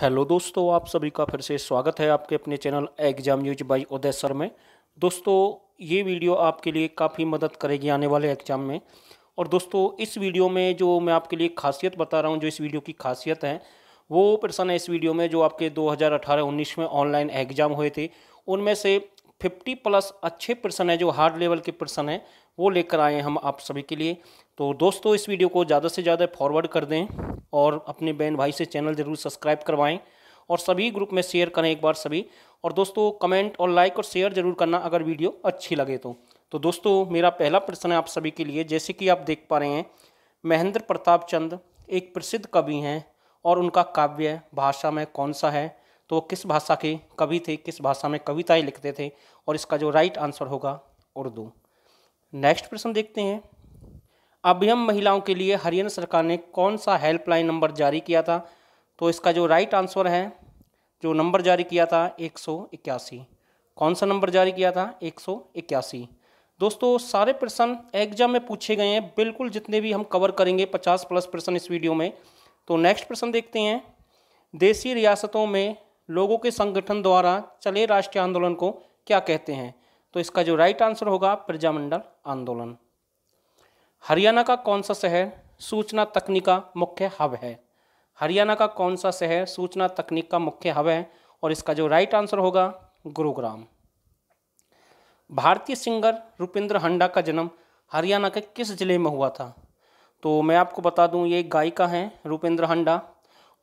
hello दोस्तों आप सभी का फिर से स्वागत है आपके अपने channel exam news by Uday sir में दोस्तों ये वीडियो आपके लिए काफ़ी मदद करेगी आने वाले एग्जाम में और दोस्तों इस वीडियो में जो मैं आपके लिए खासियत बता रहा हूँ जो इस वीडियो की खासियत है वो प्रश्न है इस वीडियो में जो आपके 2018-19 में ऑनलाइन एग्जाम हुए थे उनमें से 50 प्लस अच्छे प्रश्न है जो हार्ड लेवल के प्रश्न हैं वो लेकर आए हम आप सभी के लिए तो दोस्तों इस वीडियो को ज़्यादा से ज़्यादा फॉरवर्ड कर दें और अपने बहन भाई से चैनल ज़रूर सब्सक्राइब करवाएं और सभी ग्रुप में शेयर करें एक बार सभी और दोस्तों कमेंट और लाइक और शेयर ज़रूर करना अगर वीडियो अच्छी लगे तो तो दोस्तों मेरा पहला प्रश्न है आप सभी के लिए जैसे कि आप देख पा रहे हैं महेंद्र प्रताप चंद एक प्रसिद्ध कवि हैं और उनका काव्य भाषा में कौन सा है तो किस भाषा के कवि थे किस भाषा में कविताएँ लिखते थे और इसका जो राइट आंसर होगा उर्दू नेक्स्ट प्रश्न देखते हैं अभियम महिलाओं के लिए हरियाणा सरकार ने कौन सा हेल्पलाइन नंबर जारी किया था तो इसका जो राइट आंसर है जो नंबर जारी किया था एक सौ इक्यासी कौन सा नंबर जारी किया था एक सौ इक्यासी दोस्तों सारे प्रश्न एग्जाम में पूछे गए हैं बिल्कुल जितने भी हम कवर करेंगे पचास प्लस प्रश्न इस वीडियो में तो नेक्स्ट प्रश्न देखते हैं देसी रियासतों में लोगों के संगठन द्वारा चले राष्ट्रीय आंदोलन को क्या कहते हैं तो इसका जो राइट आंसर होगा प्रजामंडल आंदोलन हरियाणा का कौन सा शहर सूचना तकनीक का मुख्य हब है हरियाणा का कौन सा शहर सूचना तकनीक का मुख्य हब है और इसका जो राइट आंसर होगा गुरुग्राम भारतीय सिंगर रुपिंद्र हंडा का जन्म हरियाणा के किस ज़िले में हुआ था तो मैं आपको बता दूं ये गायिका हैं रुपिंद्र हंडा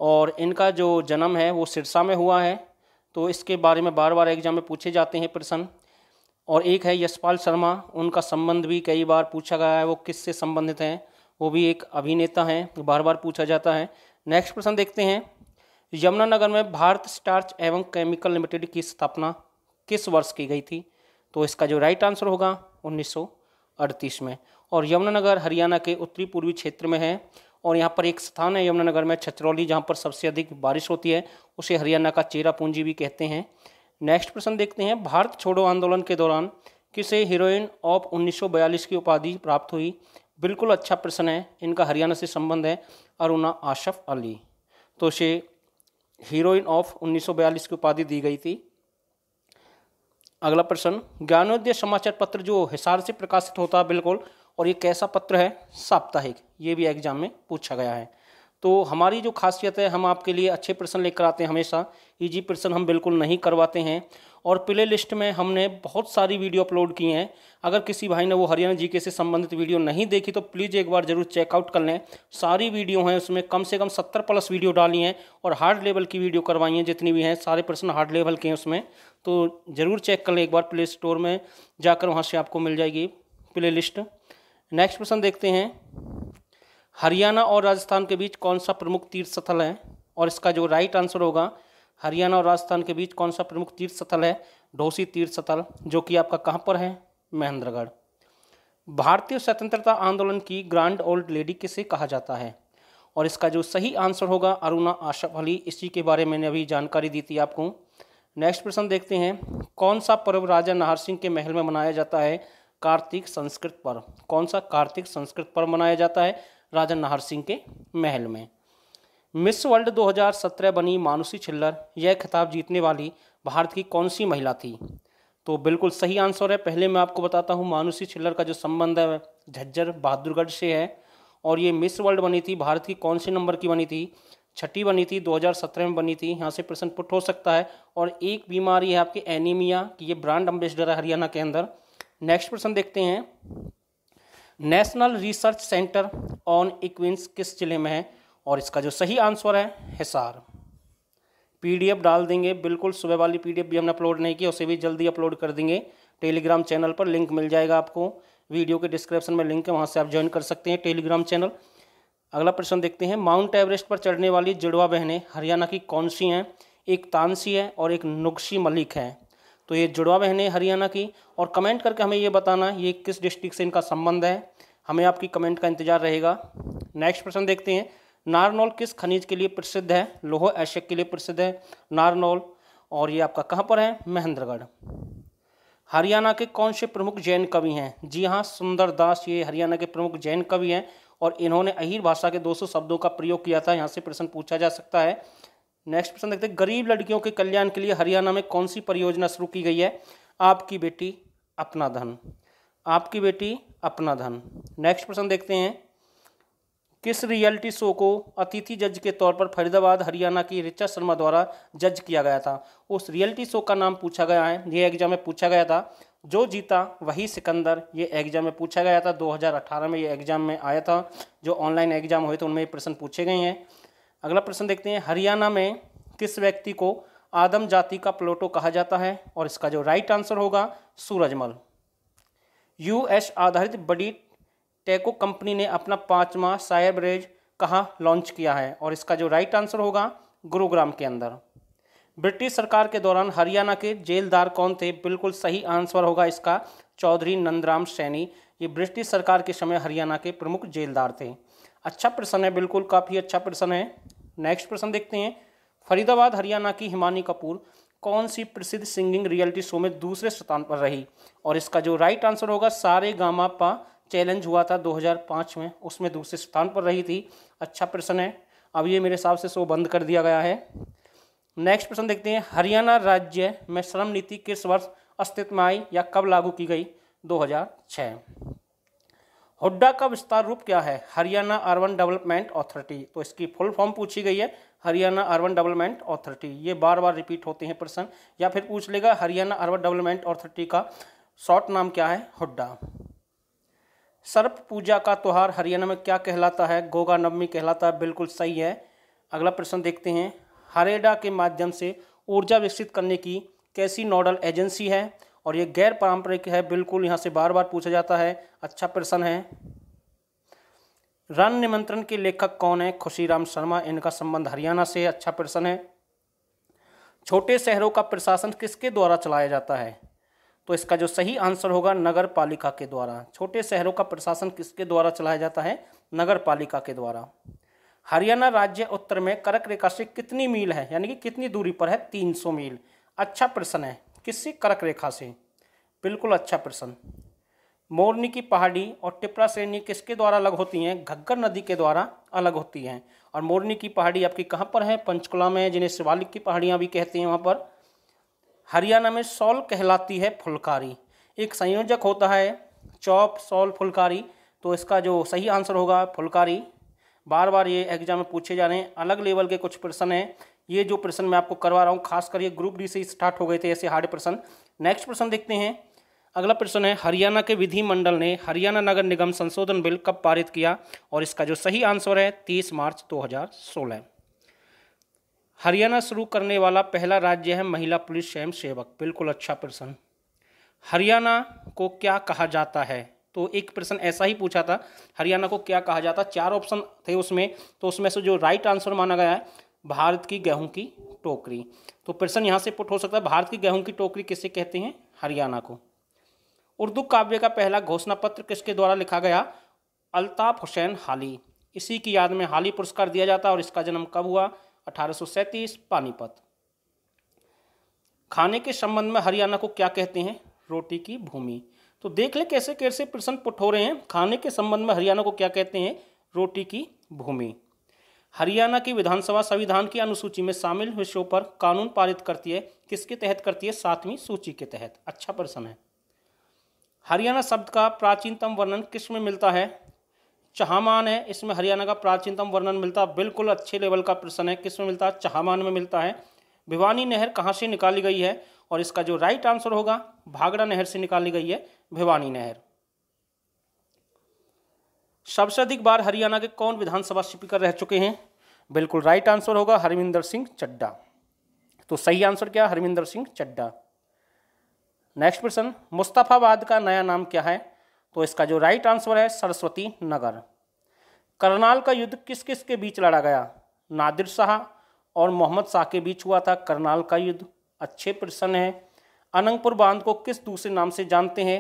और इनका जो जन्म है वो सिरसा में हुआ है तो इसके बारे में बार बार एग्जाम में पूछे जाते हैं प्रश्न और एक है यशपाल शर्मा उनका संबंध भी कई बार पूछा गया है वो किससे संबंधित हैं वो भी एक अभिनेता हैं बार बार पूछा जाता है नेक्स्ट प्रश्न देखते हैं यमुनानगर में भारत स्टार्च एवं केमिकल लिमिटेड की स्थापना किस वर्ष की गई थी तो इसका जो राइट आंसर होगा 1938 में और यमुनानगर हरियाणा के उत्तरी पूर्वी क्षेत्र में है और यहाँ पर एक स्थान है यमुनानगर में छतरौली जहाँ पर सबसे अधिक बारिश होती है उसे हरियाणा का चेरा पूंजी भी कहते हैं नेक्स्ट प्रश्न देखते हैं भारत छोड़ो आंदोलन के दौरान किसे हीरोइन ऑफ 1942 की उपाधि प्राप्त हुई बिल्कुल अच्छा प्रश्न है इनका हरियाणा से संबंध है अरुणा आशफ अली तो से हीरोइन ऑफ 1942 की उपाधि दी गई थी अगला प्रश्न ज्ञानोदय समाचार पत्र जो हिसार से प्रकाशित होता है बिल्कुल और ये कैसा पत्र है साप्ताहिक ये भी एग्जाम में पूछा गया है तो हमारी जो खासियत है हम आपके लिए अच्छे प्रश्न लेकर आते हैं हमेशा ईजी प्रश्न हम बिल्कुल नहीं करवाते हैं और प्ले लिस्ट में हमने बहुत सारी वीडियो अपलोड की हैं अगर किसी भाई ने वो हरियाणा जी के से संबंधित वीडियो नहीं देखी तो प्लीज़ एक बार ज़रूर चेकआउट कर लें सारी वीडियो हैं उसमें कम से कम सत्तर प्लस वीडियो डाली हैं और हार्ड लेवल की वीडियो करवाई हैं जितनी भी हैं सारे प्रश्न हार्ड लेवल के हैं उसमें तो ज़रूर चेक कर लें एक बार प्ले स्टोर में जाकर वहाँ से आपको मिल जाएगी प्ले लिस्ट नेक्स्ट प्रश्न देखते हैं हरियाणा और राजस्थान के बीच कौन सा प्रमुख तीर्थ स्थल है और इसका जो राइट आंसर होगा हरियाणा और राजस्थान के बीच कौन सा प्रमुख तीर्थ स्थल है ढोसी तीर्थ स्थल जो कि आपका कहाँ पर है महेंद्रगढ़ भारतीय स्वतंत्रता आंदोलन की ग्रांड ओल्ड लेडी किसे कहा जाता है और इसका जो सही आंसर होगा अरुणा आशफ अली इसी के बारे में अभी जानकारी दी थी आपको नेक्स्ट प्रश्न देखते हैं कौन सा पर्व राजा नाहर सिंह के महल में मनाया जाता है कार्तिक संस्कृत पर्व कौन सा कार्तिक संस्कृत पर्व मनाया जाता है राजा नाहर सिंह के महल में मिस वर्ल्ड 2017 बनी मानुषी छिल्लर यह खिताब जीतने वाली भारत की कौन सी महिला थी तो बिल्कुल सही आंसर है पहले मैं आपको बताता हूँ मानुषी छिल्लर का जो संबंध है झज्जर बहादुरगढ़ से है और ये मिस वर्ल्ड बनी थी भारत की कौन से नंबर की बनी थी छठी बनी थी 2017 में बनी थी यहाँ से प्रश्न पुट हो सकता है और एक बीमारी है आपकी एनीमिया कि ये ब्रांड एम्बेसडर है हरियाणा के अंदर नेक्स्ट प्रश्न देखते हैं national research centre on equines किस जिले में है और इसका जो सही आंसर है हिसार पीडीएफ डाल देंगे बिल्कुल सुबह वाली पीडीएफ भी हमने अपलोड नहीं की उसे भी जल्दी अपलोड कर देंगे टेलीग्राम चैनल पर लिंक मिल जाएगा आपको वीडियो के डिस्क्रिप्शन में लिंक है वहाँ से आप ज्वाइन कर सकते हैं टेलीग्राम चैनल अगला प्रश्न देखते हैं माउंट एवरेस्ट पर चढ़ने वाली जुड़वा बहनें हरियाणा की कौन सी हैं एक तानसी है और एक नुगशी मलिक है तो ये जुड़वा बहनें हरियाणा की और कमेंट करके हमें ये बताना ये किस डिस्ट्रिक्ट से इनका संबंध है हमें आपकी कमेंट का इंतजार रहेगा नेक्स्ट प्रश्न देखते हैं नारनौल किस खनिज के लिए प्रसिद्ध है लोहो ऐशक के लिए प्रसिद्ध है नारनौल और ये आपका कहाँ पर है महेंद्रगढ़ हरियाणा के कौन से प्रमुख जैन कवि हैं जी हाँ दास ये हरियाणा के प्रमुख जैन कवि हैं और इन्होंने अहिर भाषा के 200 शब्दों का प्रयोग किया था यहाँ से प्रश्न पूछा जा सकता है नेक्स्ट प्रश्न देखते हैं गरीब लड़कियों के कल्याण के लिए हरियाणा में कौन सी परियोजना शुरू की गई है आपकी बेटी अपना धन आपकी बेटी अपना धन नेक्स्ट प्रश्न देखते हैं किस रियलिटी शो को अतिथि जज के तौर पर फरीदाबाद हरियाणा की ऋचा शर्मा द्वारा जज किया गया था उस रियलिटी शो का नाम पूछा गया है ये एग्जाम में पूछा गया था जो जीता वही सिकंदर ये एग्जाम में पूछा गया था 2018 में ये एग्जाम में आया था जो ऑनलाइन एग्जाम हुए थे उनमें ये प्रश्न पूछे गए हैं अगला प्रश्न देखते हैं हरियाणा में किस व्यक्ति को आदम जाति का प्लोटो कहा जाता है और इसका जो राइट आंसर होगा सूरजमल यूएस आधारित बड़ी टेको कंपनी ने अपना पाँचवा रेज कहाँ लॉन्च किया है और इसका जो राइट आंसर होगा गुरुग्राम के अंदर ब्रिटिश सरकार के दौरान हरियाणा के जेलदार कौन थे बिल्कुल सही आंसर होगा इसका चौधरी नंदराम सैनी ये ब्रिटिश सरकार के समय हरियाणा के प्रमुख जेलदार थे अच्छा प्रश्न है बिल्कुल काफ़ी अच्छा प्रश्न है नेक्स्ट प्रश्न देखते हैं फरीदाबाद हरियाणा की हिमानी कपूर कौन सी प्रसिद्ध सिंगिंग रियलिटी शो में दूसरे स्थान पर रही और इसका जो राइट आंसर होगा सारे गामा पा चैलेंज हुआ था 2005 में उसमें दूसरे स्थान पर रही थी अच्छा प्रश्न है अब ये मेरे हिसाब से शो बंद कर दिया गया है नेक्स्ट प्रश्न देखते हैं हरियाणा राज्य में श्रम नीति किस वर्ष अस्तित्व में आई या कब लागू की गई दो हुड्डा का विस्तार रूप क्या है हरियाणा अर्बन डेवलपमेंट अथॉरिटी तो इसकी फुल फॉर्म पूछी गई है हरियाणा अर्बन डेवलपमेंट अथॉरिटी ये बार बार रिपीट होते हैं प्रश्न या फिर पूछ लेगा हरियाणा अर्बन डेवलपमेंट अथॉरिटी का शॉर्ट नाम क्या है हुड्डा सर्प पूजा का त्यौहार हरियाणा में क्या कहलाता है गोगा नवमी कहलाता है बिल्कुल सही है अगला प्रश्न देखते हैं हरेडा के माध्यम से ऊर्जा विकसित करने की कैसी नोडल एजेंसी है और ये गैर पारंपरिक है बिल्कुल यहाँ से बार बार पूछा जाता है अच्छा प्रश्न है रन निमंत्रण के लेखक कौन है खुशीराम शर्मा इनका संबंध हरियाणा से अच्छा प्रश्न है छोटे शहरों का प्रशासन किसके द्वारा चलाया जाता है तो इसका जो सही आंसर होगा नगर पालिका के द्वारा छोटे शहरों का प्रशासन किसके द्वारा चलाया जाता है नगर पालिका के द्वारा हरियाणा राज्य उत्तर में करक रेखा से कितनी मील है यानी कि कितनी दूरी पर है 300 मील अच्छा प्रश्न है किससे कर्क रेखा से बिल्कुल अच्छा प्रश्न मोरनी की पहाड़ी और टिपरा श्रेणी किसके द्वारा अलग होती हैं घग्गर नदी के द्वारा अलग होती हैं और मोरनी की पहाड़ी आपकी कहाँ पर है पंचकुला में जिन्हें शिवालिक की पहाड़ियाँ भी कहते हैं वहाँ पर हरियाणा में सौल कहलाती है फुलकारी एक संयोजक होता है चौप सौल फुलकारी तो इसका जो सही आंसर होगा फुलकारी बार बार ये एग्जाम में पूछे जा रहे हैं अलग लेवल के कुछ प्रश्न हैं ये जो प्रश्न मैं आपको करवा रहा हूँ खासकर ये ग्रुप डी से स्टार्ट हो गए थे ऐसे हार्ड प्रश्न नेक्स्ट प्रश्न देखते हैं अगला प्रश्न है हरियाणा के विधि मंडल ने हरियाणा नगर निगम संशोधन बिल कब पारित किया और इसका जो सही आंसर है तीस मार्च 2016 हरियाणा शुरू करने वाला पहला राज्य है महिला पुलिस स्वयं सेवक बिल्कुल अच्छा प्रश्न हरियाणा को क्या कहा जाता है तो एक प्रश्न ऐसा ही पूछा था हरियाणा को क्या कहा जाता चार ऑप्शन थे उसमें तो उसमें से जो राइट आंसर माना गया है भारत की गेहूं की टोकरी तो प्रश्न यहाँ से पुट हो सकता है भारत की गेहूं की टोकरी किसे कहते हैं हरियाणा को उर्दू काव्य का पहला घोषणा पत्र किसके द्वारा लिखा गया अल्ताफ हुसैन हाली इसी की याद में हाली पुरस्कार दिया जाता है और इसका जन्म कब हुआ अठारह पानीपत खाने के संबंध में हरियाणा को क्या कहते हैं रोटी की भूमि तो देख ले कैसे कैसे प्रश्न पुट हो रहे हैं खाने के संबंध में हरियाणा को क्या कहते हैं रोटी की भूमि हरियाणा की विधानसभा संविधान की अनुसूची में शामिल विषयों पर कानून पारित करती है किसके तहत करती है सातवीं सूची के तहत अच्छा प्रश्न है हरियाणा शब्द का प्राचीनतम वर्णन किस में मिलता है चहामान है इसमें हरियाणा का प्राचीनतम वर्णन मिलता है बिल्कुल अच्छे लेवल का प्रश्न है किस में मिलता है चहामान में मिलता है भिवानी नहर कहाँ से निकाली गई है और इसका जो राइट आंसर होगा भागड़ा नहर से निकाली गई है भिवानी नहर सबसे अधिक बार हरियाणा के कौन विधानसभा स्पीकर रह चुके हैं बिल्कुल राइट आंसर होगा हरविंदर सिंह चड्डा तो सही आंसर क्या हरविंदर सिंह चड्डा नेक्स्ट प्रश्न मुस्तफ़ाबाद का नया नाम क्या है तो इसका जो राइट आंसर है सरस्वती नगर करनाल का युद्ध किस किस के बीच लड़ा गया नादिर शाह और मोहम्मद शाह के बीच हुआ था करनाल का युद्ध अच्छे प्रश्न है अनंगपुर बांध को किस दूसरे नाम से जानते हैं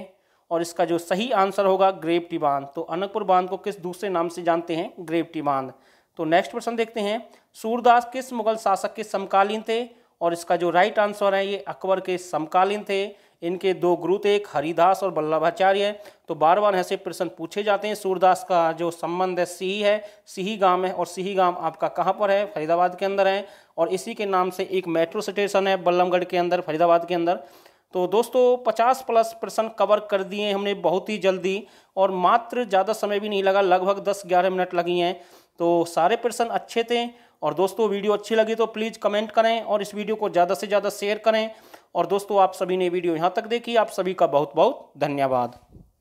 और इसका जो सही आंसर होगा ग्रेवटी बांध तो अनकपुर बांध को किस दूसरे नाम से जानते हैं ग्रेवटी बांध तो नेक्स्ट प्रश्न देखते हैं सूरदास किस मुगल शासक के समकालीन थे और इसका जो राइट आंसर है ये अकबर के समकालीन थे इनके दो गुरु थे एक हरिदास और वल्लभाचार्य तो बार बार ऐसे प्रश्न पूछे जाते हैं सूरदास का जो संबंध है सिही है सिही गांव है और सिही गांव आपका कहाँ पर है फरीदाबाद के अंदर है और इसी के नाम से एक मेट्रो स्टेशन है बल्लमगढ़ के अंदर फरीदाबाद के अंदर तो दोस्तों 50 प्लस प्रश्न कवर कर दिए हमने बहुत ही जल्दी और मात्र ज़्यादा समय भी नहीं लगा लगभग 10-11 मिनट लगी हैं तो सारे प्रश्न अच्छे थे और दोस्तों वीडियो अच्छी लगी तो प्लीज़ कमेंट करें और इस वीडियो को ज़्यादा से ज़्यादा शेयर करें और दोस्तों आप सभी ने वीडियो यहाँ तक देखी आप सभी का बहुत बहुत धन्यवाद